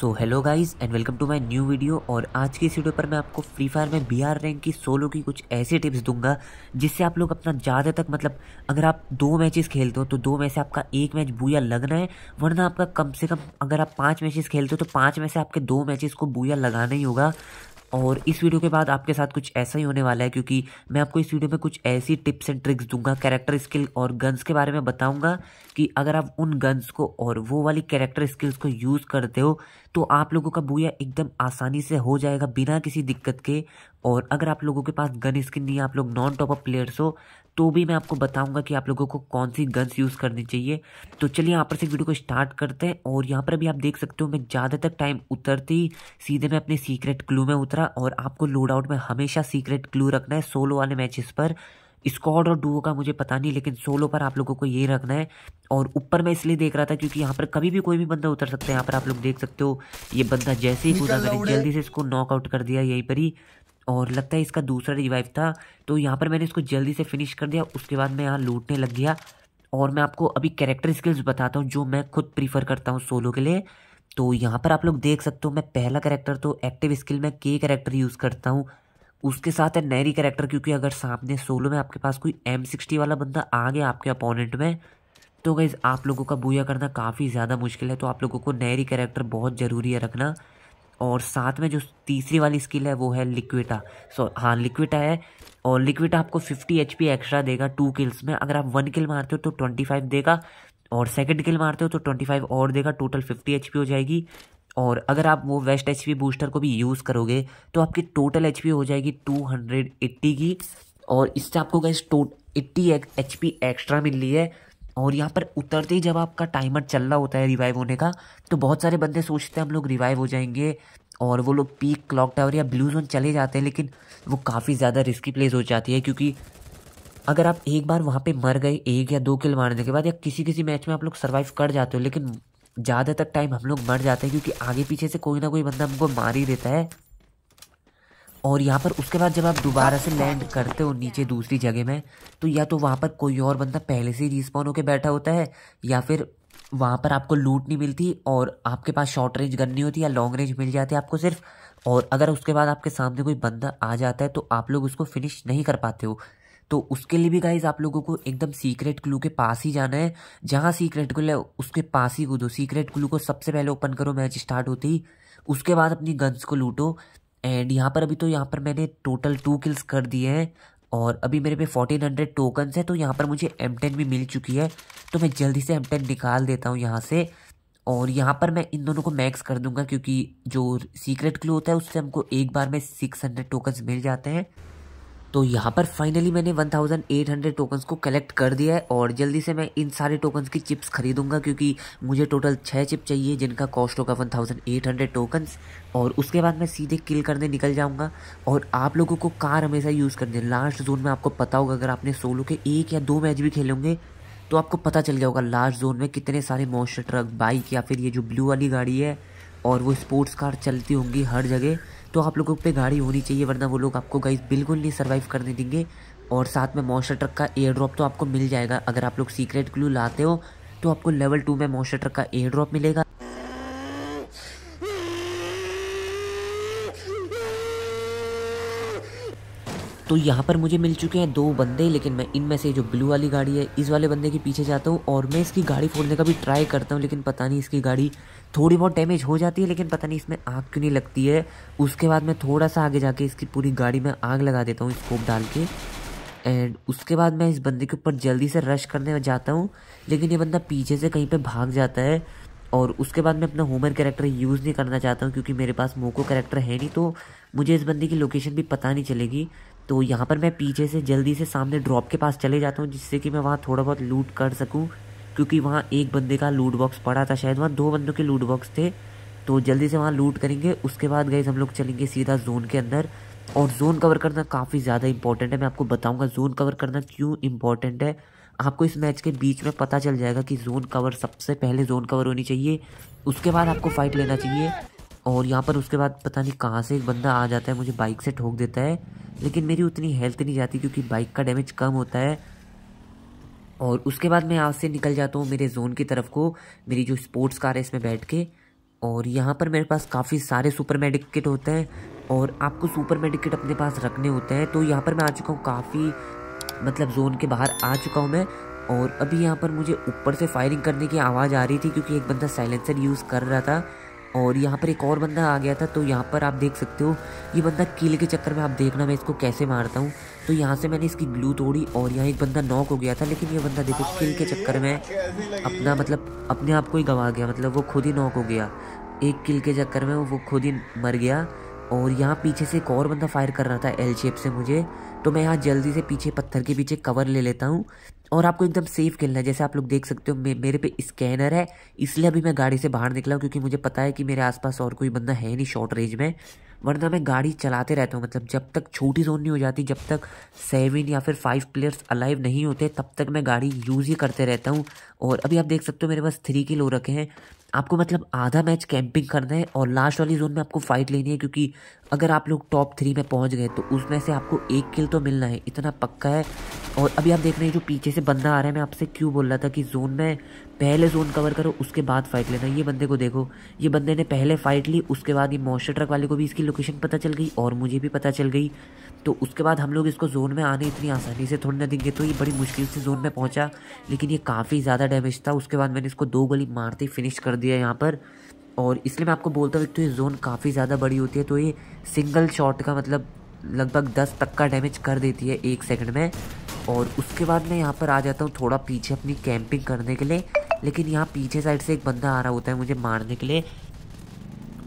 so hello guys and welcome to my new video और आज की इस वीडियो पर मैं आपको फ्री फायर में बीआर रैंक की सोलो की कुछ ऐसी टिप्स दूंगा जिससे आप लोग अपना ज़्यादा तक मतलब अगर आप दो मैचेस खेलते हो तो दो में से आपका एक मैच बुया लगना है वरना आपका कम से कम अगर आप पाँच मैचेस खेलते हो तो पाँच में से आपके दो मैचेस को बुया लगाना ही होगा और इस वीडियो के बाद आपके साथ कुछ ऐसा ही होने वाला है क्योंकि मैं आपको इस वीडियो में कुछ ऐसी टिप्स एंड ट्रिक्स दूंगा कैरेक्टर स्किल और गन्स के बारे में बताऊंगा कि अगर आप उन गन्स को और वो वाली कैरेक्टर स्किल्स को यूज़ करते हो तो आप लोगों का बुया एकदम आसानी से हो जाएगा बिना किसी दिक्कत के और अगर आप लोगों के पास गन स्किन नहीं है आप लोग नॉन टॉप अप प्लेयर्स हो तो भी मैं आपको बताऊंगा कि आप लोगों को कौन सी गन्स यूज़ करनी चाहिए तो चलिए यहाँ पर से वीडियो को स्टार्ट करते हैं और यहाँ पर भी आप देख सकते हो मैं ज़्यादातर टाइम उतरती ही सीधे मैं अपने सीक्रेट क्लू में उतरा और आपको लोड आउट में हमेशा सीक्रेट क्लू रखना है सोलो वाले मैचेस पर स्कॉड और डुओ का मुझे पता नहीं लेकिन सोलो पर आप लोगों को ये रखना है और ऊपर मैं इसलिए देख रहा था क्योंकि यहाँ पर कभी भी कोई भी बंदा उतर सकता है यहाँ पर आप लोग देख सकते हो ये बंदा जैसे ही कूदा मैंने जल्दी से इसको नॉकआउट कर दिया यहीं पर ही और लगता है इसका दूसरा रिवाइव था तो यहाँ पर मैंने इसको जल्दी से फिनिश कर दिया उसके बाद मैं यहाँ लूटने लग गया और मैं आपको अभी कैरेक्टर स्किल्स बताता हूँ जो मैं खुद प्रीफर करता हूँ सोलो के लिए तो यहाँ पर आप लोग देख सकते हो मैं पहला कैरेक्टर तो एक्टिव स्किल में के कैरेक्टर यूज़ करता हूँ उसके साथ है नैरी करेक्टर क्योंकि अगर सामने सोलो में आपके पास कोई एम सिक्सटी वाला बंदा आ गया आपके अपोनेंट में तो गई आप लोगों का बूया करना काफ़ी ज़्यादा मुश्किल है तो आप लोगों को नैरी करेक्टर बहुत ज़रूरी है रखना और साथ में जो तीसरी वाली स्किल है वो है लिक्विटा सो हाँ लिक्विटा है और लिक्विटा आपको 50 एच एक्स्ट्रा देगा टू किल्स में अगर आप वन किल मारते हो तो 25 देगा और सेकंड किल मारते हो तो 25 और देगा टोटल 50 एच हो जाएगी और अगर आप वो वेस्ट एच बूस्टर को भी यूज़ करोगे तो आपकी टोटल एच हो जाएगी टू हंड्रेड एट्टी की और इससे आपको गैस टोट एट्टी एच पी एक्स्ट्रा मिल रही है और यहाँ पर उतरते ही जब आपका टाइमर चल रहा होता है रिवाइव होने का तो बहुत सारे बंदे सोचते हैं हम लोग रिवाइव हो जाएंगे और वो लोग पीक क्लॉक टावर या ब्लू जोन चले जाते हैं लेकिन वो काफ़ी ज़्यादा रिस्की प्लेस हो जाती है क्योंकि अगर आप एक बार वहाँ पे मर गए एक या दो किल मारने के बाद या किसी किसी मैच में आप लोग सर्वाइव कर जाते हो लेकिन ज़्यादातर टाइम हम लोग मर जाते हैं क्योंकि आगे पीछे से कोई ना कोई बंदा हमको मार ही देता है और यहाँ पर उसके बाद जब आप दोबारा से लैंड करते हो नीचे दूसरी जगह में तो या तो वहाँ पर कोई और बंदा पहले से ही रिस्पॉन होकर बैठा होता है या फिर वहाँ पर आपको लूट नहीं मिलती और आपके पास शॉर्ट रेंज गन नहीं होती या लॉन्ग रेंज मिल जाती है आपको सिर्फ और अगर उसके बाद आपके सामने कोई बंदा आ जाता है तो आप लोग उसको फिनिश नहीं कर पाते हो तो उसके लिए भी गाइज आप लोगों को एकदम सीक्रेट क्लू के पास ही जाना है जहाँ सीक्रेट क्लू है उसके पास ही कूदो सीक्रेट क्लू को सबसे पहले ओपन करो मैच स्टार्ट होती ही उसके बाद अपनी गन्स को लूटो एंड यहाँ पर अभी तो यहाँ पर मैंने टोटल टू किल्स कर दिए हैं और अभी मेरे पे फोर्टीन हंड्रेड टोकन्स है तो यहाँ पर मुझे एम टेन भी मिल चुकी है तो मैं जल्दी से एम टेन निकाल देता हूँ यहाँ से और यहाँ पर मैं इन दोनों को मैक्स कर दूंगा क्योंकि जो सीक्रेट क्लू होता है उससे हमको एक बार में सिक्स हंड्रेड टोकन्स मिल जाते हैं तो यहाँ पर फाइनली मैंने 1800 टोकन्स को कलेक्ट कर दिया है और जल्दी से मैं इन सारे टोकन्स की चिप्स खरीदूंगा क्योंकि मुझे टोटल छः चिप चाहिए जिनका कॉस्ट होगा 1800 टोकन्स और उसके बाद मैं सीधे किल करने निकल जाऊंगा और आप लोगों को कार हमेशा यूज़ करनी है लास्ट जोन में आपको पता होगा अगर आपने सोलो के एक या दो मैच भी खेले होंगे तो आपको पता चल गया होगा लास्ट जोन में कितने सारे मोस्टर ट्रक बाइक या फिर ये जो ब्लू वाली गाड़ी है और वो स्पोर्ट्स कार चलती होंगी हर जगह तो आप लोगों पे गाड़ी होनी चाहिए वरना वो लोग आपको गाइस बिल्कुल नहीं सर्वाइव करने देंगे और साथ में मॉन्स्टर ट्रक का एयर ड्रॉप तो आपको मिल जाएगा अगर आप लोग सीक्रेट क्लू लाते हो तो आपको लेवल टू में मॉन्स्टर ट्रक का एयर ड्रॉप मिलेगा तो यहाँ पर मुझे मिल चुके हैं दो बंदे लेकिन मैं इनमें से जो ब्लू वाली गाड़ी है इस वाले बंदे के पीछे जाता हूँ और मैं इसकी गाड़ी फोड़ने का भी ट्राई करता हूँ लेकिन पता नहीं इसकी गाड़ी थोड़ी बहुत डैमेज हो जाती है लेकिन पता नहीं इसमें आग क्यों नहीं लगती है उसके बाद मैं थोड़ा सा आगे जाके इसकी पूरी गाड़ी में आग लगा देता हूँ स्कोप डाल के एंड उसके बाद मैं इस बंदे के ऊपर जल्दी से रश करने जाता हूँ लेकिन ये बंदा पीछे से कहीं पर भाग जाता है और उसके बाद मैं अपना होमर कैरेक्टर यूज़ नहीं करना चाहता हूँ क्योंकि मेरे पास मोको कैरेक्टर है नहीं तो मुझे इस बंदे की लोकेशन भी पता नहीं चलेगी तो यहाँ पर मैं पीछे से जल्दी से सामने ड्रॉप के पास चले जाता हूँ जिससे कि मैं वहाँ थोड़ा बहुत लूट कर सकूँ क्योंकि वहाँ एक बंदे का लूट बॉक्स पड़ा था शायद वहाँ दो बंदों के लूट बॉक्स थे तो जल्दी से वहाँ लूट करेंगे उसके बाद गए हम लोग चलेंगे सीधा जोन के अंदर और जोन कवर करना काफ़ी ज़्यादा इंपॉर्टेंट है मैं आपको बताऊँगा जोन कवर करना क्यों इंपॉर्टेंट है आपको इस मैच के बीच में पता चल जाएगा कि जोन कवर सबसे पहले जोन कवर होनी चाहिए उसके बाद आपको फाइट लेना चाहिए और यहाँ पर उसके बाद पता नहीं कहाँ से एक बंदा आ जाता है मुझे बाइक से ठोक देता है लेकिन मेरी उतनी हेल्थ नहीं जाती क्योंकि बाइक का डैमेज कम होता है और उसके बाद मैं आज से निकल जाता हूँ मेरे जोन की तरफ को मेरी जो स्पोर्ट्स कार है इसमें बैठ के और यहाँ पर मेरे पास काफ़ी सारे सुपर मेडिक होते हैं और आपको सुपर मेडिकट अपने पास रखने होते हैं तो यहाँ पर मैं आ चुका हूँ काफ़ी मतलब जोन के बाहर आ चुका हूँ मैं और अभी यहाँ पर मुझे ऊपर से फायरिंग करने की आवाज़ आ रही थी क्योंकि एक बंदा साइलेंसर यूज़ कर रहा था और यहाँ पर एक और बंदा आ गया था तो यहाँ पर आप देख सकते हो ये बंदा किल के चक्कर में आप देखना मैं इसको कैसे मारता हूँ तो यहाँ से मैंने इसकी ग्लू तोड़ी और यहाँ एक बंदा नॉक हो गया था लेकिन ये बंदा देखो किल के चक्कर में अपना मतलब अपने आप को ही गंवा गया मतलब वो खुद ही नॉक हो गया एक किल के चक्कर में वो खुद ही मर गया और यहाँ पीछे से एक और बंदा फायर कर रहा था एल शेप से मुझे तो मैं यहाँ जल्दी से पीछे पत्थर के पीछे कवर ले लेता हूँ और आपको एकदम सेफ खेलना है जैसे आप लोग देख सकते हो मे मेरे पे स्कैनर है इसलिए अभी मैं गाड़ी से बाहर निकला हूँ क्योंकि मुझे पता है कि मेरे आसपास और कोई बंदा है नहीं शॉर्ट रेंज में वरना मैं गाड़ी चलाते रहता हूँ मतलब जब तक छोटी जोन नहीं हो जाती जब तक सेवन या फिर फाइव प्लेयर्स अलाइव नहीं होते तब तक मैं गाड़ी यूज़ ही करते रहता हूँ और अभी आप देख सकते हो मेरे पास थ्री किल हो रखे हैं आपको मतलब आधा मैच कैंपिंग करना है और लास्ट वाली जोन में आपको फाइट लेनी है क्योंकि अगर आप लोग टॉप थ्री में पहुंच गए तो उसमें से आपको एक किल तो मिलना है इतना पक्का है और अभी आप देख रहे हैं जो पीछे से बंदा आ रहा है मैं आपसे क्यों बोल रहा था कि जोन में पहले जोन कवर करो उसके बाद फाइट लेना ये बंदे को देखो ये बंदे ने पहले फाइट ली उसके बाद ये मॉस्टर ट्रक वाले को भी इसकी लोकेशन पता चल गई और मुझे भी पता चल गई तो उसके बाद हम लोग इसको जोन में आने इतनी आसानी से थोड़ी ना देंगे तो ये बड़ी मुश्किल से जोन में पहुंचा लेकिन ये काफ़ी ज़्यादा डैमेज था उसके बाद मैंने इसको दो गोली मारते ही फिनिश कर दिया यहाँ पर और इसलिए मैं आपको बोलता हूँ तो ये जोन काफ़ी ज़्यादा बड़ी होती है तो ये सिंगल शॉट का मतलब लगभग दस तक का डैमेज कर देती है एक सेकंड में और उसके बाद मैं यहाँ पर आ जाता हूँ थोड़ा पीछे अपनी कैंपिंग करने के लिए लेकिन यहाँ पीछे साइड से एक बंदा आ रहा होता है मुझे मारने के लिए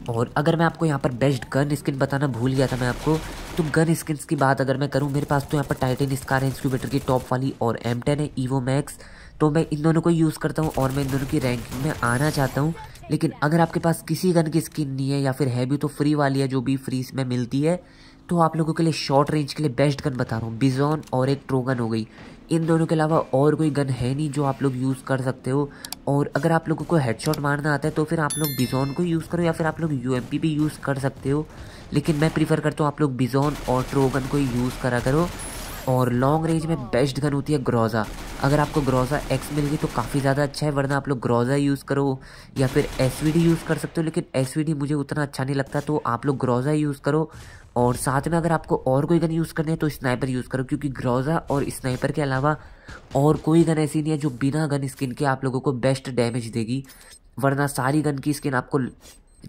और अगर मैं आपको यहाँ पर बेस्ट गन स्किन बताना भूल गया था मैं आपको तो गन स्किन की बात अगर मैं करूँ मेरे पास तो यहाँ पर टाइटन स्कार है इंस्क्यूबेटर की टॉप वाली और एम टेन है ईवो मैक्स तो मैं इन दोनों को यूज़ करता हूँ और मैं इन दोनों की रैंकिंग में आना चाहता हूँ लेकिन अगर आपके पास किसी गन की स्किन नहीं है या फिर है भी तो फ्री वाली है जो भी फ्री में मिलती है तो आप लोगों के लिए शॉर्ट रेंज के लिए बेस्ट गन बता रहा हूँ बिजॉन और एक ट्रोगन हो गई इन दोनों के अलावा और कोई गन है नहीं जो आप लोग यूज़ कर सकते हो और अगर आप लोगों को हेडशॉट मारना आता है तो फिर आप लोग बिजोन को यूज़ करो या फिर आप लोग यू भी यूज़ कर सकते हो लेकिन मैं प्रीफर करता हूँ आप लोग बिज़ोन और ट्रोगन को यूज़ करा करो और लॉन्ग रेंज में बेस्ट गन होती है ग्रोज़ा अगर आपको ग्रोज़ा एक्स मिल गई तो काफ़ी ज़्यादा अच्छा है वरना आप लोग ग्रोज़ा यूज़ करो या फिर एस यूज़ कर सकते हो लेकिन एस मुझे उतना अच्छा नहीं लगता तो आप लोग ग्रोज़ा यूज़ करो और साथ में अगर आपको और कोई गन यूज़ करनी है तो स्नाइपर यूज़ करो क्योंकि ग्रोज़ा और स्नाइपर के अलावा और कोई गन ऐसी नहीं है जो बिना गन स्किन के आप लोगों को बेस्ट डैमेज देगी वरना सारी गन की स्किन आपको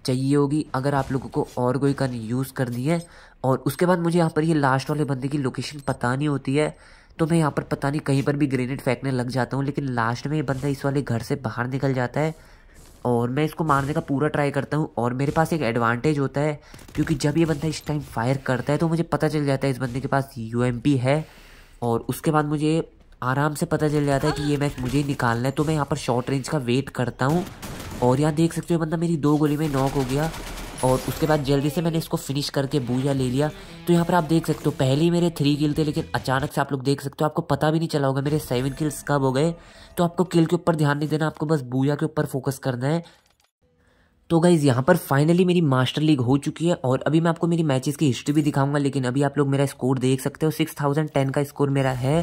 चाहिए होगी अगर आप लोगों को और कोई गन यूज़ करनी है और उसके बाद मुझे यहाँ पर ये लास्ट वाले बंदे की लोकेशन पता नहीं होती है तो मैं यहाँ पर पता नहीं कहीं पर भी ग्रेनेड फेंकने लग जाता हूँ लेकिन लास्ट में ये बंदा इस वाले घर से बाहर निकल जाता है और मैं इसको मारने का पूरा ट्राई करता हूँ और मेरे पास एक एडवांटेज होता है क्योंकि जब ये बंदा इस टाइम फायर करता है तो मुझे पता चल जाता है इस बंदे के पास यू है और उसके बाद मुझे आराम से पता चल जाता है कि ये मैच मुझे निकालना है तो मैं यहाँ पर शॉर्ट रेंज का वेट करता हूँ और यहाँ देख सकते हो बंदा मेरी दो गोली में नॉक हो गया और उसके बाद जल्दी से मैंने इसको फिनिश करके बूझा ले लिया तो यहाँ पर आप देख सकते हो पहले ही मेरे थ्री किल थे लेकिन अचानक से आप लोग देख सकते हो आपको पता भी नहीं चला होगा मेरे सेवन किल्स कब हो गए तो आपको किल के ऊपर ध्यान नहीं देना आपको बस बूझा के ऊपर फोकस करना है तो गाइज़ यहाँ पर फाइनली मेरी मास्टर लीग हो चुकी है और अभी मैं आपको मेरी मैचेस की हिस्ट्री भी दिखाऊंगा लेकिन अभी आप लोग मेरा स्कोर देख सकते हो सिक्स थाउजेंड टेन का स्कोर मेरा है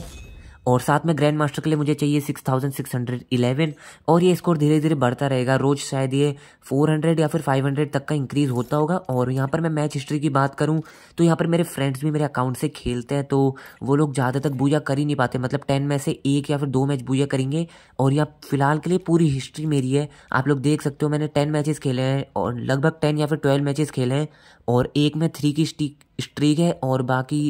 और साथ में ग्रैंड मास्टर के लिए मुझे चाहिए six thousand six hundred eleven और ये स्कोर धीरे धीरे बढ़ता रहेगा रोज़ शायद ये फोर हंड्रेड या फिर फाइव हंड्रेड तक का इंक्रीज़ होता होगा और यहाँ पर मैं मैच हिस्ट्री की बात करूँ तो यहाँ पर मेरे फ्रेंड्स भी मेरे अकाउंट से खेलते हैं तो वो लोग ज़्यादा तक बूझा कर ही नहीं पाते मतलब टेन में से एक या फिर दो मैच बूझा करेंगे और यहाँ फिलहाल के लिए पूरी हिस्ट्री मेरी है आप लोग देख सकते हो मैंने टेन मैचेस खेले हैं और लगभग टेन या फिर ट्वेल्व मैचेस खेले हैं और एक में थ्री की स्ट्रीक है और बाकी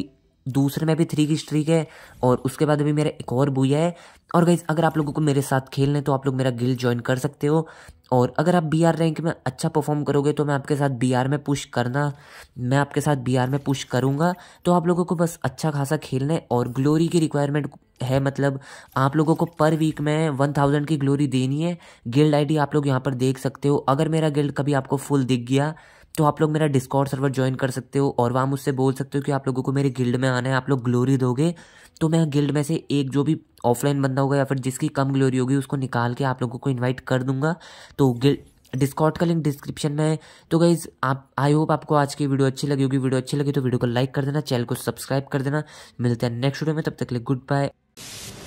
दूसरे में भी थ्री की स्ट्रीक है और उसके बाद भी मेरा एक और भूया है और गाइज अगर आप लोगों को मेरे साथ खेलना है तो आप लोग मेरा गिल ज्वाइन कर सकते हो और अगर आप बी आर रैंक में अच्छा परफॉर्म करोगे तो मैं आपके साथ बी आर में पुश करना मैं आपके साथ बी आर में पुश करूँगा तो आप लोगों को बस अच्छा खासा खेलना है और ग्लोरी की रिक्वायरमेंट है मतलब आप लोगों को पर वीक में वन थाउजेंड की ग्लोरी देनी है गिल्ड आईडी आप लोग यहाँ पर देख सकते हो अगर मेरा गिल्ड कभी आपको फुल दिख गया तो आप लोग मेरा डिस्कॉर्ड सर्वर ज्वाइन कर सकते हो और वहाँ मुझसे बोल सकते हो कि आप लोगों को मेरे गिल्ड में आना है आप लोग ग्लोरी दोगे तो मैं गिल्ड में से एक जो भी ऑफलाइन बंदा होगा या फिर जिसकी कम ग्लोरी होगी उसको निकाल के आप लोगों को इन्वाइट कर दूंगा तो गिल्ड डिस्कॉर्ड का लिंक डिस्क्रिप्शन में है तो गाइज आप आई होप आपको आज की वीडियो अच्छी लगी होगी वीडियो अच्छी लगी तो वीडियो को लाइक कर देना चैनल को सब्सक्राइब कर देना मिलते हैं नेक्स्ट वीडियो में तब तक के लिए गुड बाय